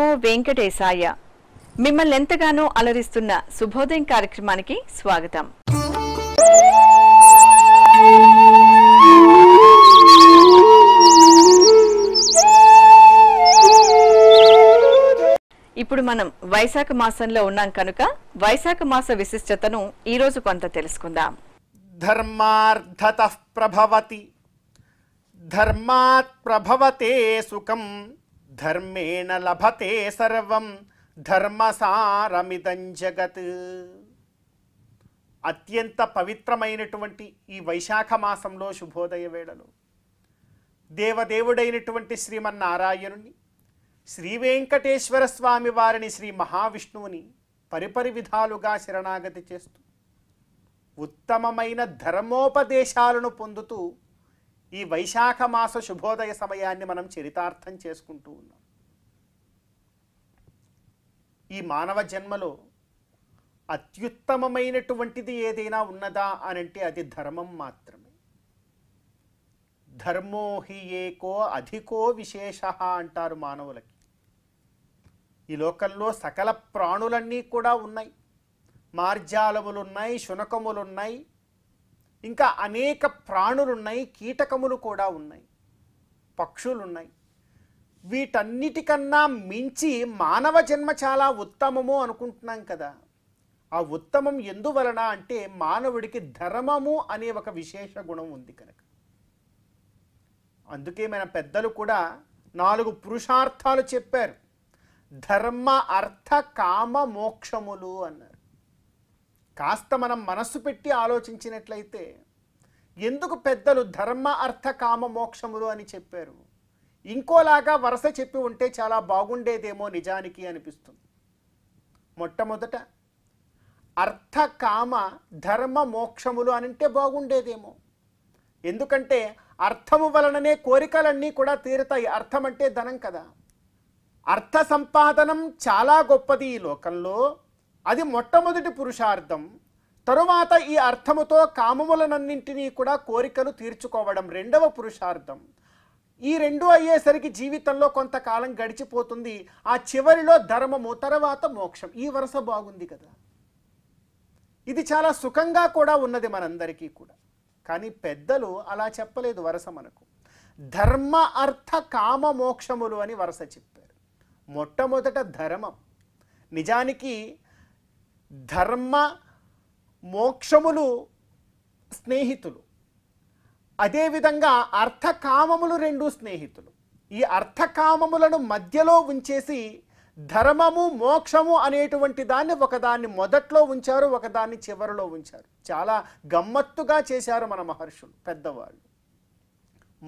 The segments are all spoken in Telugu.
నమో వెంకటేశాయ మిమ్మల్ని ఎంతగానో అలరిస్తున్న శుభోదయం కార్యక్రమానికి స్వాగతం ఇప్పుడు మనం వైశాఖ మాసంలో ఉన్నాం కనుక వైశాఖ మాస విశిష్టతను ఈరోజు కొంత తెలుసుకుందాం ధర్మార్థత ప్రభవతి ధర్మాత్ ప్రభవతే సుఖం ధర్మేణ లభతే సర్వం ధర్మసారమిదం జగత్ అత్యంత పవిత్రమైనటువంటి ఈ వైశాఖ మాసంలో శుభోదయ వేళలో దేవదేవుడైనటువంటి శ్రీమన్నారాయణుని శ్రీ వెంకటేశ్వర స్వామి వారిని శ్రీ మహావిష్ణువుని పరిపరి విధాలుగా శరణాగతి చేస్తూ ఉత్తమమైన ధర్మోపదేశాలను పొందుతూ ఈ వైశాఖ మాస శుభోదయ సమయాన్ని మనం చరితార్థం చేసుకుంటూ ఉన్నాం ఈ మానవ జన్మలో అత్యుత్తమమైనటువంటిది ఏదైనా ఉన్నదా అనంటే అది ధర్మం మాత్రమే ధర్మో హి ఏకో అధికో విశేష అంటారు మానవులకి ఈ లోకంలో సకల ప్రాణులన్నీ కూడా ఉన్నాయి మార్జాలములున్నాయి శునకములున్నాయి ఇంకా అనేక ప్రాణులున్నాయి కీటకములు కూడా ఉన్నాయి పక్షులున్నాయి వీటన్నిటికన్నా మించి మానవ జన్మ చాలా ఉత్తమము అనుకుంటున్నాం కదా ఆ ఉత్తమం ఎందువలన అంటే మానవుడికి ధర్మము అనే ఒక విశేష గుణం ఉంది కనుక అందుకే మన పెద్దలు కూడా నాలుగు పురుషార్థాలు చెప్పారు ధర్మ అర్థ కామ మోక్షములు అన్నారు కాస్త మనం మనస్సు పెట్టి ఆలోచించినట్లయితే ఎందుకు పెద్దలు ధర్మ అర్థ కామ మోక్షములు అని చెప్పారు ఇంకోలాగా వరస చెప్పి ఉంటే చాలా బాగుండేదేమో నిజానికి అనిపిస్తుంది మొట్టమొదట అర్థ కామ ధర్మ మోక్షములు అంటే బాగుండేదేమో ఎందుకంటే అర్థము వలననే కోరికలన్నీ కూడా తీరుతాయి అర్థం అంటే ధనం కదా అర్థ సంపాదనం చాలా గొప్పది ఈ లోకంలో అది మొట్టమొదటి పురుషార్థం తరువాత ఈ అర్థముతో కామములనన్నింటినీ కూడా కోరికలు తీర్చుకోవడం రెండవ పురుషార్థం ఈ రెండు అయ్యేసరికి జీవితంలో కొంతకాలం గడిచిపోతుంది ఆ చివరిలో ధర్మము తర్వాత మోక్షం ఈ వరుస బాగుంది కదా ఇది చాలా సుఖంగా కూడా ఉన్నది మనందరికీ కూడా కానీ పెద్దలు అలా చెప్పలేదు వరుస మనకు ధర్మ అర్థ కామ మోక్షములు అని వరుస చెప్పారు మొట్టమొదట ధర్మం నిజానికి ధర్మ మోక్షములు స్నేహితులు అదేవిధంగా అర్థకామములు రెండు స్నేహితులు ఈ అర్థకామములను మధ్యలో ఉంచేసి ధర్మము మోక్షము అనేటువంటి దాన్ని ఒకదాన్ని మొదట్లో ఉంచారు ఒకదాన్ని చివరిలో ఉంచారు చాలా గమ్మత్తుగా చేశారు మన మహర్షులు పెద్దవాళ్ళు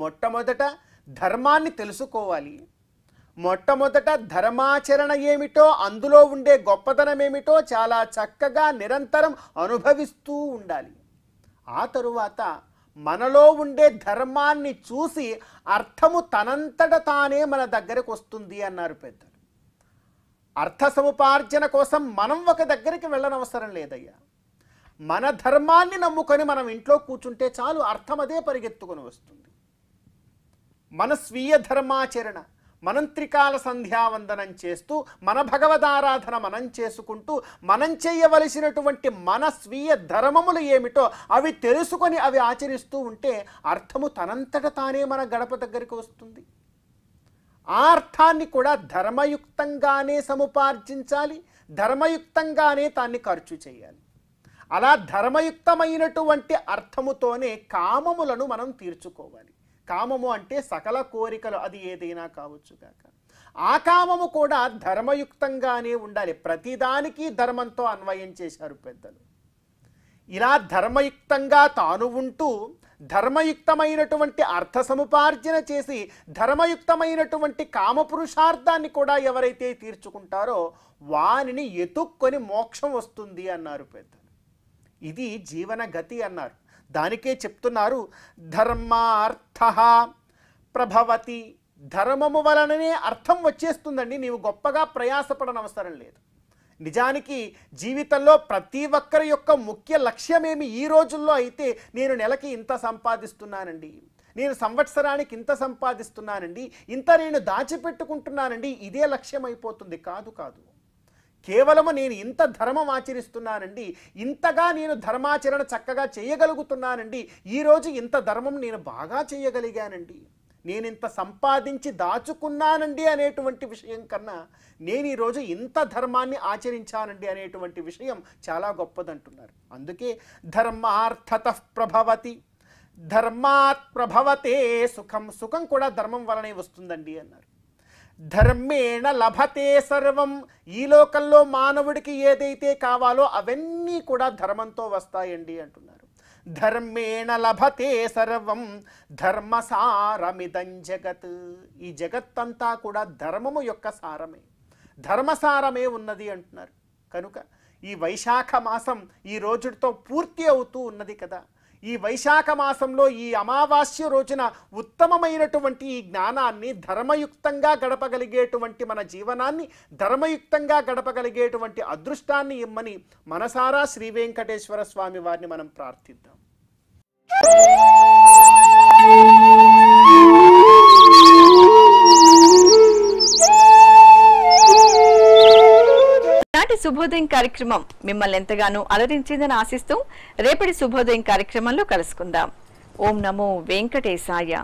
మొట్టమొదట ధర్మాన్ని తెలుసుకోవాలి మొట్టమొదట ధర్మాచరణ ఏమిటో అందులో ఉండే గొప్పతనం ఏమిటో చాలా చక్కగా నిరంతరం అనుభవిస్తూ ఉండాలి ఆ తరువాత మనలో ఉండే ధర్మాన్ని చూసి అర్థము తనంతట తానే మన దగ్గరకు వస్తుంది అన్నారు పెద్దలు అర్థ సముపార్జన కోసం మనం ఒక దగ్గరికి వెళ్ళనవసరం లేదయ్యా మన ధర్మాన్ని నమ్ముకొని మనం ఇంట్లో కూర్చుంటే చాలు అర్థం అదే పరిగెత్తుకొని వస్తుంది మన స్వీయ ధర్మాచరణ మనం త్రికాల సంధ్యావందనం చేస్తూ మన భగవదారాధన మనం చేసుకుంటూ మనం చేయవలసినటువంటి మన స్వీయ ధర్మములు ఏమిటో అవి తెలుసుకొని అవి ఆచరిస్తూ ఉంటే అర్థము తనంతట తానే మన గడప దగ్గరికి వస్తుంది ఆ అర్థాన్ని కూడా ధర్మయుక్తంగానే సముపార్జించాలి ధర్మయుక్తంగానే దాన్ని ఖర్చు చేయాలి అలా ధర్మయుక్తమైనటువంటి అర్థముతోనే కామములను మనం తీర్చుకోవాలి కామము అంటే సకల కోరికలు అది ఏదైనా కావచ్చు కాక ఆ కామము కూడా ధర్మయుక్తంగానే ఉండాలి ప్రతిదానికి ధర్మంతో అన్వయం చేశారు పెద్దలు ఇలా ధర్మయుక్తంగా తాను ఉంటూ ధర్మయుక్తమైనటువంటి అర్థ సముపార్జన చేసి ధర్మయుక్తమైనటువంటి కామపురుషార్థాన్ని కూడా ఎవరైతే తీర్చుకుంటారో వానిని ఎతుక్కొని మోక్షం వస్తుంది అన్నారు పెద్ద ఇది జీవన గతి అన్నారు దానికే చెప్తున్నారు ధర్మార్థ ప్రభవతి ధర్మము వలననే అర్థం వచ్చేస్తుందండి నీవు గొప్పగా ప్రయాసపడనవసరం లేదు నిజానికి జీవితంలో ప్రతి ఒక్కరి యొక్క ముఖ్య లక్ష్యమేమి ఈ రోజుల్లో అయితే నేను నెలకి ఇంత సంపాదిస్తున్నానండి నేను సంవత్సరానికి ఇంత సంపాదిస్తున్నానండి ఇంత నేను దాచిపెట్టుకుంటున్నానండి ఇదే లక్ష్యం అయిపోతుంది కాదు కాదు కేవలము నేను ఇంత ధర్మం ఆచరిస్తున్నానండి ఇంతగా నేను ధర్మాచరణ చక్కగా చేయగలుగుతున్నానండి ఈరోజు ఇంత ధర్మం నేను బాగా చేయగలిగానండి నేను ఇంత సంపాదించి దాచుకున్నానండి అనేటువంటి విషయం కన్నా నేను ఈరోజు ఇంత ధర్మాన్ని ఆచరించానండి అనేటువంటి విషయం చాలా గొప్పదంటున్నారు అందుకే ధర్మార్థత ప్రభవతి ధర్మాత్ ప్రభవతే సుఖం సుఖం కూడా ధర్మం వలనే వస్తుందండి అన్నారు ధర్మేణ లభతే సర్వం ఈ లోకంలో మానవుడికి ఏదైతే కావాలో అవన్నీ కూడా ధర్మంతో వస్తాయండి అంటున్నారు ధర్మేణ లభతే సర్వం ధర్మసారమిదం జగత్ ఈ జగత్తంతా కూడా ధర్మము యొక్క సారమే ధర్మసారమే ఉన్నది అంటున్నారు కనుక ఈ వైశాఖ మాసం ఈ రోజుతో పూర్తి అవుతూ ఉన్నది కదా ఈ వైశాఖ మాసంలో ఈ అమావాస్య రోజున ఉత్తమమైనటువంటి ఈ జ్ఞానాన్ని ధర్మయుక్తంగా గడపగలిగేటువంటి మన జీవనాన్ని ధర్మయుక్తంగా గడపగలిగేటువంటి అదృష్టాన్ని ఇమ్మని మనసారా శ్రీ వెంకటేశ్వర స్వామి వారిని మనం ప్రార్థిద్దాం శుభోదయం కార్యక్రమం మిమ్మల్ని ఎంతగానో అలరించిందని ఆశిస్తూ రేపటి శుభోదయం కార్యక్రమంలో కలుసుకుందాం ఓం నమో వెంకటేశాయ